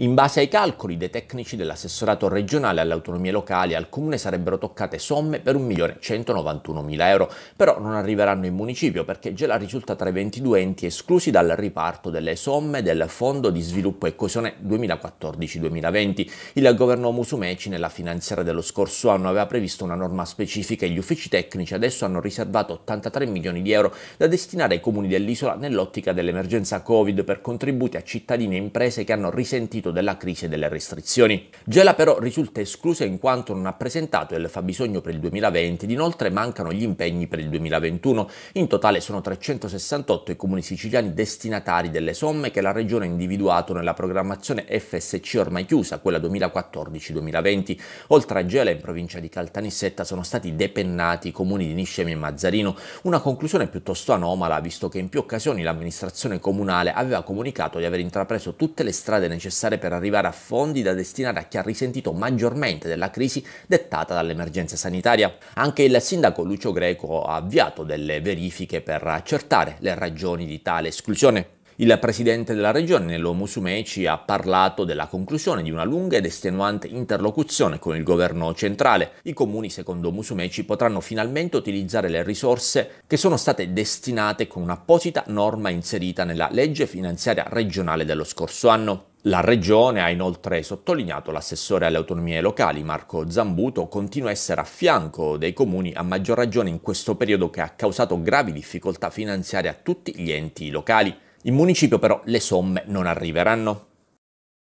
In base ai calcoli dei tecnici dell'assessorato regionale alle autonomie locali, al comune sarebbero toccate somme per 1.191.000 euro, però non arriveranno in municipio perché Gela risulta tra i 22 enti esclusi dal riparto delle somme del Fondo di sviluppo e coesione 2014-2020. Il governo Musumeci nella finanziaria dello scorso anno aveva previsto una norma specifica e gli uffici tecnici adesso hanno riservato 83 milioni di euro da destinare ai comuni dell'isola nell'ottica dell'emergenza Covid per contributi a cittadini e imprese che hanno risentito seguito della crisi e delle restrizioni. Gela però risulta esclusa in quanto non ha presentato il fabbisogno per il 2020 ed inoltre mancano gli impegni per il 2021. In totale sono 368 i comuni siciliani destinatari delle somme che la regione ha individuato nella programmazione FSC ormai chiusa, quella 2014-2020. Oltre a Gela in provincia di Caltanissetta sono stati depennati i comuni di Niscemi e Mazzarino, una conclusione piuttosto anomala visto che in più occasioni l'amministrazione comunale aveva comunicato di aver intrapreso tutte le strade necessarie finanziare per arrivare a fondi da destinare a chi ha risentito maggiormente della crisi dettata dall'emergenza sanitaria. Anche il sindaco Lucio Greco ha avviato delle verifiche per accertare le ragioni di tale esclusione. Il presidente della regione, Nello Musumeci, ha parlato della conclusione di una lunga ed estenuante interlocuzione con il governo centrale. I comuni, secondo Musumeci, potranno finalmente utilizzare le risorse che sono state destinate con un'apposita norma inserita nella legge finanziaria regionale dello scorso anno. La Regione ha inoltre sottolineato l'assessore alle autonomie locali Marco Zambuto continua a essere a fianco dei comuni a maggior ragione in questo periodo che ha causato gravi difficoltà finanziarie a tutti gli enti locali. In municipio però le somme non arriveranno.